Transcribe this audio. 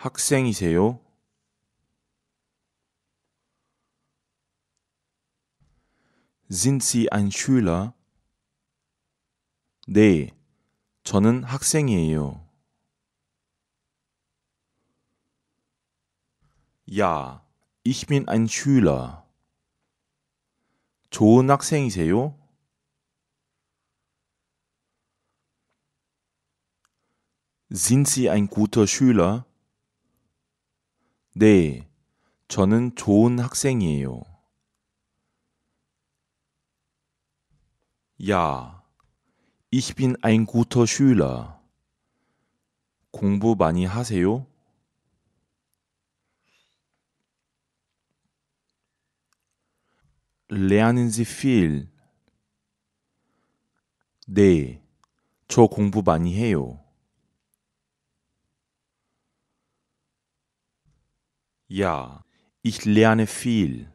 학생이세요? Sind Sie ein Schüler? 네, 저는 학생이에요. Ja, ich bin ein Schüler. 좋은 학생이세요? Sind Sie ein guter Schüler? 네, 저는 좋은 학생이에요. 야, ich bin ein guter Schüler. 공부 많이 하세요? lernen Sie viel? 네, 저 공부 많이 해요. Ja, ich lerne viel.